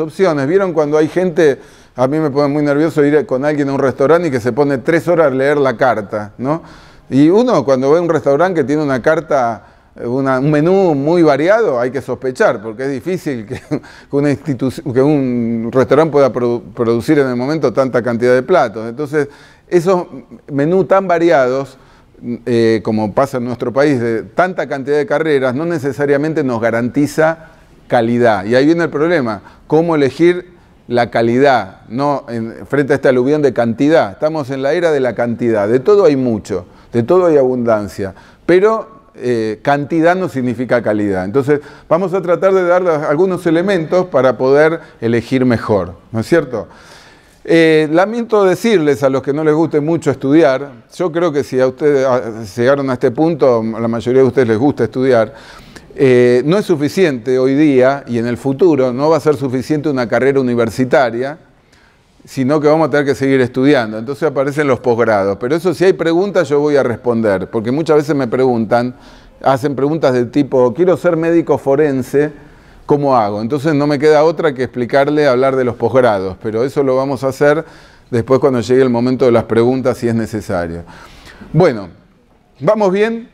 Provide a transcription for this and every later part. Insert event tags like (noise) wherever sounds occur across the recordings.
opciones. ¿Vieron cuando hay gente, a mí me pone muy nervioso ir con alguien a un restaurante y que se pone tres horas a leer la carta, ¿no? Y uno cuando ve un restaurante que tiene una carta, eh, un menú muy variado, hay que sospechar, porque es difícil que, (laughs) una que un restaurante pueda producir en el momento tanta cantidad de platos. Entonces, esos menús tan variados, eh, como pasa en nuestro país, de tanta cantidad de carreras, no necesariamente nos garantiza y ahí viene el problema, cómo elegir la calidad, no en, frente a esta aluvión de cantidad. Estamos en la era de la cantidad, de todo hay mucho, de todo hay abundancia, pero eh, cantidad no significa calidad. Entonces vamos a tratar de dar algunos elementos para poder elegir mejor, ¿no es cierto? Eh, lamento decirles a los que no les guste mucho estudiar, yo creo que si a ustedes llegaron a este punto, la mayoría de ustedes les gusta estudiar, eh, no es suficiente hoy día y en el futuro no va a ser suficiente una carrera universitaria, sino que vamos a tener que seguir estudiando. Entonces aparecen los posgrados. Pero eso si hay preguntas yo voy a responder, porque muchas veces me preguntan, hacen preguntas del tipo, quiero ser médico forense, ¿cómo hago? Entonces no me queda otra que explicarle, hablar de los posgrados, pero eso lo vamos a hacer después cuando llegue el momento de las preguntas si es necesario. Bueno, ¿vamos bien?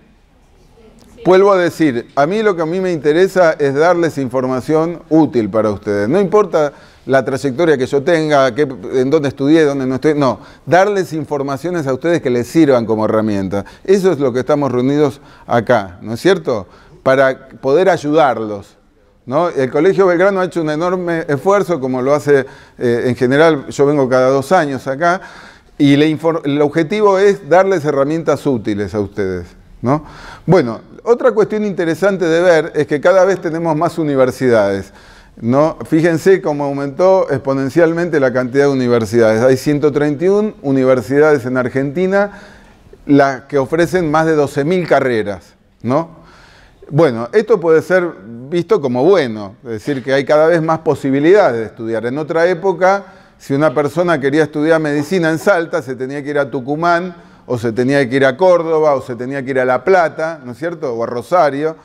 Vuelvo a decir, a mí lo que a mí me interesa es darles información útil para ustedes. No importa la trayectoria que yo tenga, en dónde estudié, dónde no estoy, no, darles informaciones a ustedes que les sirvan como herramienta. Eso es lo que estamos reunidos acá, ¿no es cierto? Para poder ayudarlos. ¿No? El Colegio Belgrano ha hecho un enorme esfuerzo, como lo hace eh, en general, yo vengo cada dos años acá, y el objetivo es darles herramientas útiles a ustedes. ¿no? Bueno, otra cuestión interesante de ver es que cada vez tenemos más universidades. ¿no? Fíjense cómo aumentó exponencialmente la cantidad de universidades. Hay 131 universidades en Argentina, las que ofrecen más de 12.000 carreras. ¿no? Bueno, esto puede ser visto como bueno, es decir, que hay cada vez más posibilidades de estudiar. En otra época, si una persona quería estudiar medicina en Salta, se tenía que ir a Tucumán o se tenía que ir a Córdoba, o se tenía que ir a La Plata, ¿no es cierto? O a Rosario.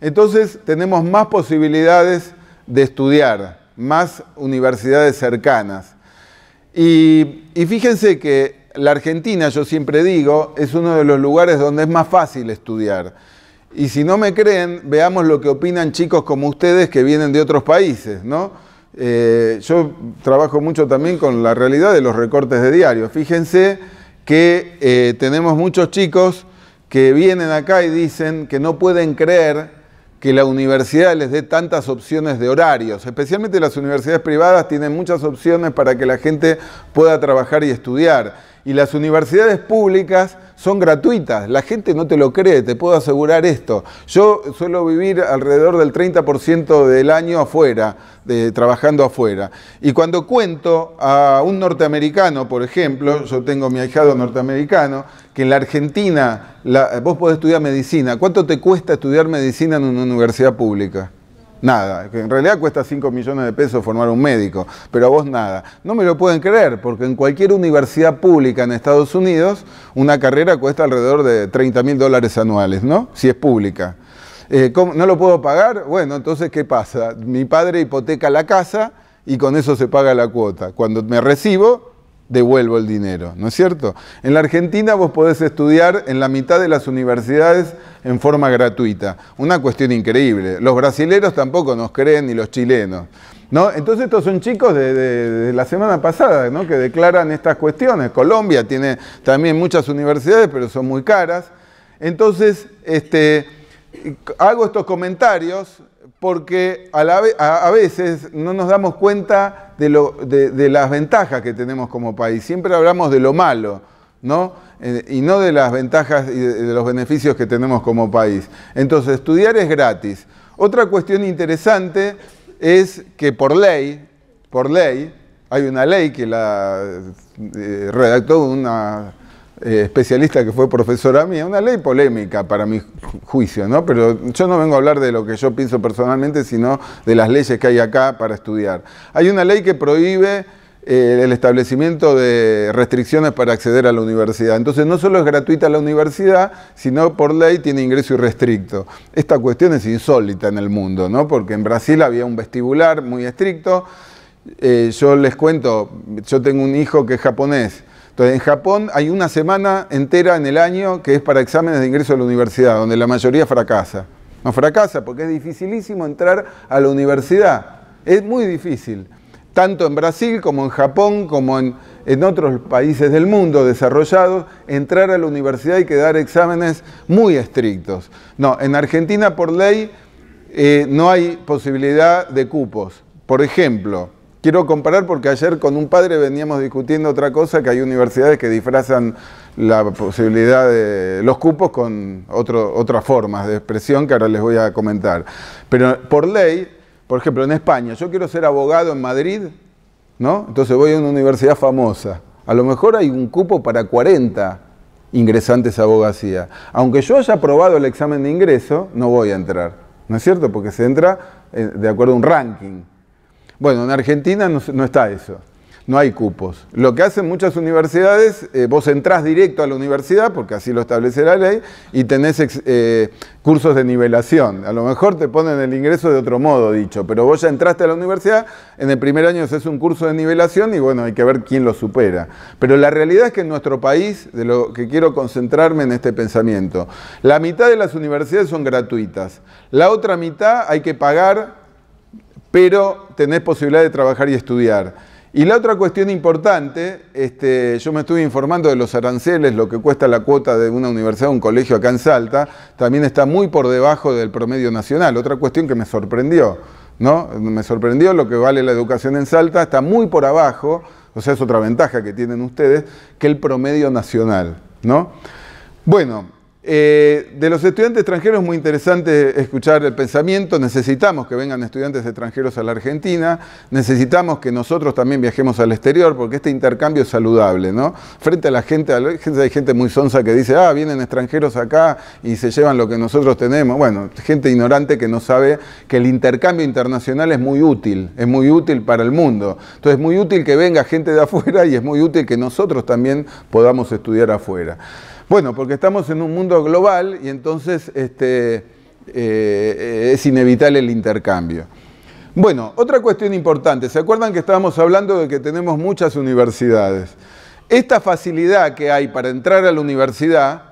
Entonces tenemos más posibilidades de estudiar, más universidades cercanas. Y, fíjense que la Argentina, yo siempre digo, es uno de los lugares donde es más fácil estudiar. Y si no me creen, veamos lo que opinan chicos como ustedes que vienen de otros países, ¿no? Eh, yo trabajo mucho también con la realidad de los recortes de diario. Fíjense que eh, tenemos muchos chicos que vienen acá y dicen que no pueden creer que la universidad les dé tantas opciones de horarios. Especialmente las universidades privadas tienen muchas opciones para que la gente pueda trabajar y estudiar y las universidades públicas son gratuitas. La gente no te lo cree, te puedo asegurar esto. Yo suelo vivir alrededor del 30% del año afuera, de, trabajando afuera. Y cuando cuento a un norteamericano, por ejemplo, yo tengo mi ahijado norteamericano, que en la Argentina la, vos podés estudiar medicina. ¿Cuánto te cuesta estudiar medicina en una universidad pública? Nada, que en realidad cuesta 5 millones de pesos formar un médico, pero a vos nada. No me lo pueden creer, porque en cualquier universidad pública en Estados Unidos, una carrera cuesta alrededor de 30 mil dólares anuales, ¿no? Si es pública. Eh, ¿No lo puedo pagar? Bueno, entonces, ¿qué pasa? Mi padre hipoteca la casa y con eso se paga la cuota. Cuando me recibo, devuelvo el dinero, ¿no es cierto? En la Argentina vos podés estudiar en la mitad de las universidades en forma gratuita, una cuestión increíble. Los brasileros tampoco nos creen, ni los chilenos. ¿No? Entonces estos son chicos de, la semana pasada ¿no? que declaran estas cuestiones. Colombia tiene también muchas universidades, pero son muy caras. Entonces, este, hago estos comentarios porque a, veces no nos damos cuenta de, las ventajas que tenemos como país. Siempre hablamos de lo malo, ¿no? Eh, y no de las ventajas y de, los beneficios que tenemos como país. Entonces, estudiar es gratis. Otra cuestión interesante es que por ley, por ley, hay una ley que la eh, redactó una eh, especialista que fue profesora mía, una ley polémica para mi juicio, ¿no? Pero yo no vengo a hablar de lo que yo pienso personalmente, sino de las leyes que hay acá para estudiar. Hay una ley que prohíbe eh, el establecimiento de restricciones para acceder a la universidad. Entonces no solo es gratuita la universidad, sino por ley tiene ingreso irrestricto. Esta cuestión es insólita en el mundo, ¿no? Porque en Brasil había un vestibular muy estricto. Eh, yo les cuento, yo tengo un hijo que es japonés entonces, en Japón hay una semana entera en el año que es para exámenes de ingreso a la universidad, donde la mayoría fracasa. No fracasa porque es dificilísimo entrar a la universidad. Es muy difícil. Tanto en Brasil como en Japón, como en, otros países del mundo desarrollados, entrar a la universidad y quedar exámenes muy estrictos. No, en Argentina por ley eh, no hay posibilidad de cupos. Por ejemplo, Quiero comparar porque ayer con un padre veníamos discutiendo otra cosa, que hay universidades que disfrazan la posibilidad de los cupos con otras formas de expresión que ahora les voy a comentar. Pero por ley, por ejemplo, en España, yo quiero ser abogado en Madrid, ¿no? Entonces voy a una universidad famosa. A lo mejor hay un cupo para 40 ingresantes a abogacía. Aunque yo haya aprobado el examen de ingreso, no voy a entrar. ¿No es cierto? Porque se entra eh, de acuerdo a un ranking. Bueno, en Argentina no, está eso, no hay cupos. Lo que hacen muchas universidades, eh, vos entrás directo a la universidad, porque así lo establece la ley, y tenés eh, cursos de nivelación. A lo mejor te ponen el ingreso de otro modo, dicho, pero vos ya entraste a la universidad, en el primer año es un curso de nivelación y bueno, hay que ver quién lo supera. Pero la realidad es que en nuestro país, de lo que quiero concentrarme en este pensamiento, la mitad de las universidades son gratuitas, la otra mitad hay que pagar pero tenés posibilidad de trabajar y estudiar. Y la otra cuestión importante, este, yo me estuve informando de los aranceles, lo que cuesta la cuota de una universidad, un colegio acá en Salta, también está muy por debajo del promedio nacional. Otra cuestión que me sorprendió, ¿no? Me sorprendió lo que vale la educación en Salta, está muy por abajo, o sea, es otra ventaja que tienen ustedes, que el promedio nacional, ¿no? Bueno, eh, de los estudiantes extranjeros es muy interesante escuchar el pensamiento, necesitamos que vengan estudiantes extranjeros a la Argentina, necesitamos que nosotros también viajemos al exterior, porque este intercambio es saludable, ¿no? Frente a la gente, a la gente hay gente muy sonsa que dice, ah, vienen extranjeros acá y se llevan lo que nosotros tenemos. Bueno, gente ignorante que no sabe que el intercambio internacional es muy útil, es muy útil para el mundo. Entonces es muy útil que venga gente de afuera y es muy útil que nosotros también podamos estudiar afuera. Bueno, porque estamos en un mundo global y entonces este, eh, es inevitable el intercambio. Bueno, otra cuestión importante, ¿se acuerdan que estábamos hablando de que tenemos muchas universidades? Esta facilidad que hay para entrar a la universidad,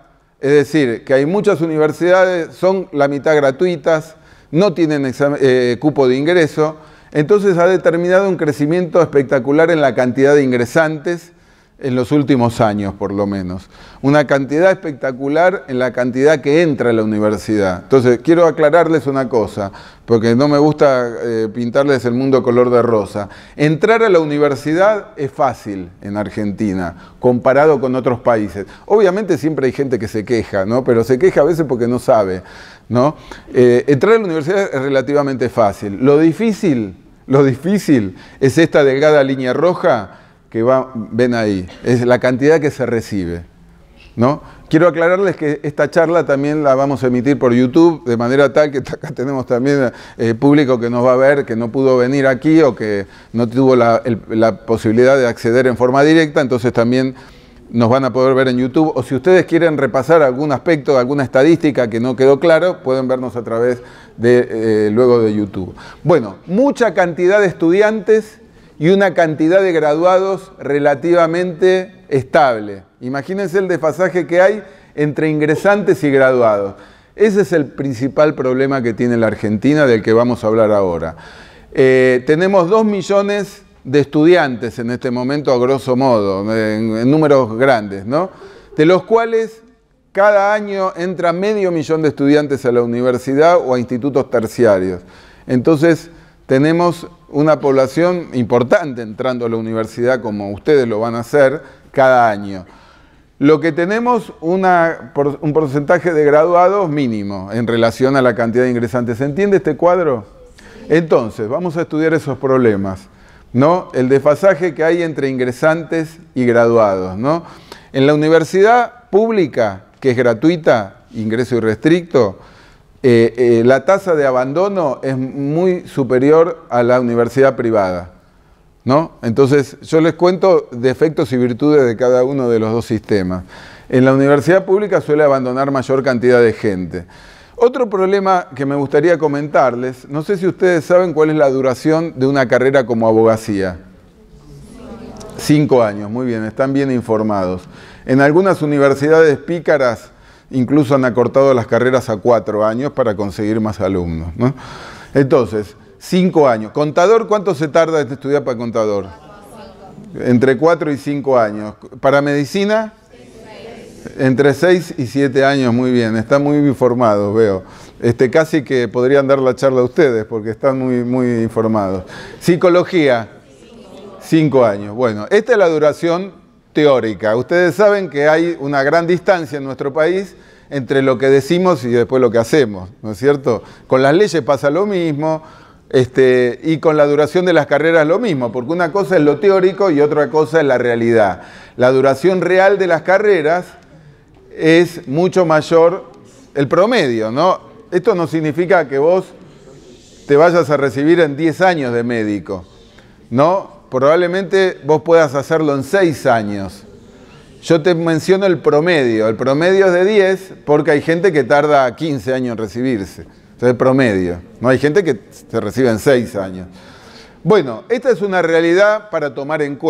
es decir, que hay muchas universidades, son la mitad gratuitas, no tienen eh, cupo de ingreso, entonces ha determinado un crecimiento espectacular en la cantidad de ingresantes en los últimos años por lo menos. Una cantidad espectacular en la cantidad que entra a la universidad. Entonces, quiero aclararles una cosa, porque no me gusta eh, pintarles el mundo color de rosa. Entrar a la universidad es fácil en Argentina, comparado con otros países. Obviamente siempre hay gente que se queja, ¿no? Pero se queja a veces porque no sabe, ¿no? Eh, entrar a la universidad es relativamente fácil. Lo difícil, lo difícil es esta delgada línea roja que ven ahí, es la cantidad que se recibe. ¿no? Quiero aclararles que esta charla también la vamos a emitir por YouTube, de manera tal que (laughs) acá tenemos también el eh, público que nos va a ver, que no pudo venir aquí o que no tuvo la, posibilidad de acceder en forma directa, entonces también nos van a poder ver en YouTube. O si ustedes quieren repasar algún aspecto, alguna estadística que no quedó claro, pueden vernos a través de eh, luego de YouTube. Bueno, mucha cantidad de estudiantes y una cantidad de graduados relativamente estable. Imagínense el desfasaje que hay entre ingresantes y graduados. Ese es el principal problema que tiene la Argentina, del que vamos a hablar ahora. Eh, tenemos 2 millones de estudiantes en este momento, a grosso modo, en, en números grandes, ¿no? De los cuales cada año entra medio millón de estudiantes a la universidad o a institutos terciarios. Entonces, tenemos una población importante entrando a la universidad, como ustedes lo van a hacer cada año. Lo que tenemos una, un porcentaje de graduados mínimo en relación a la cantidad de ingresantes. ¿Se entiende este cuadro? Entonces, vamos a estudiar esos problemas, ¿no? El desfasaje que hay entre ingresantes y graduados, ¿no? En la universidad pública, que es gratuita, ingreso irrestricto, eh, eh, la tasa de abandono es muy superior a la universidad privada. ¿no? Entonces, yo les cuento defectos y virtudes de cada uno de los dos sistemas. En la universidad pública suele abandonar mayor cantidad de gente. Otro problema que me gustaría comentarles, no sé si ustedes saben cuál es la duración de una carrera como abogacía. Cinco años, muy bien, están bien informados. En algunas universidades pícaras incluso han acortado las carreras a cuatro años para conseguir más alumnos. Entonces, cinco años. ¿Contador cuánto se tarda en este estudiar para contador? Entre cuatro y cinco años. ¿Para medicina? Entre seis y siete años, muy bien. Están muy informados, veo. Este, casi que podrían dar la charla a ustedes porque están muy, muy informados. Psicología, cinco años. Bueno, esta es la duración teórica. Ustedes saben que hay una gran distancia en nuestro país entre lo que decimos y después lo que hacemos, ¿no es cierto? Con las leyes pasa lo mismo, este, y con la duración de las carreras lo mismo, porque una cosa es lo teórico y otra cosa es la realidad. La duración real de las carreras es mucho mayor el promedio, ¿no? Esto no significa que vos te vayas a recibir en 10 años de médico, ¿no? probablemente vos puedas hacerlo en 6 años. Yo te menciono el promedio. El promedio es de 10 porque hay gente que tarda 15 años en recibirse. Entonces, el promedio. No hay gente que se recibe en 6 años. Bueno, esta es una realidad para tomar en cuenta.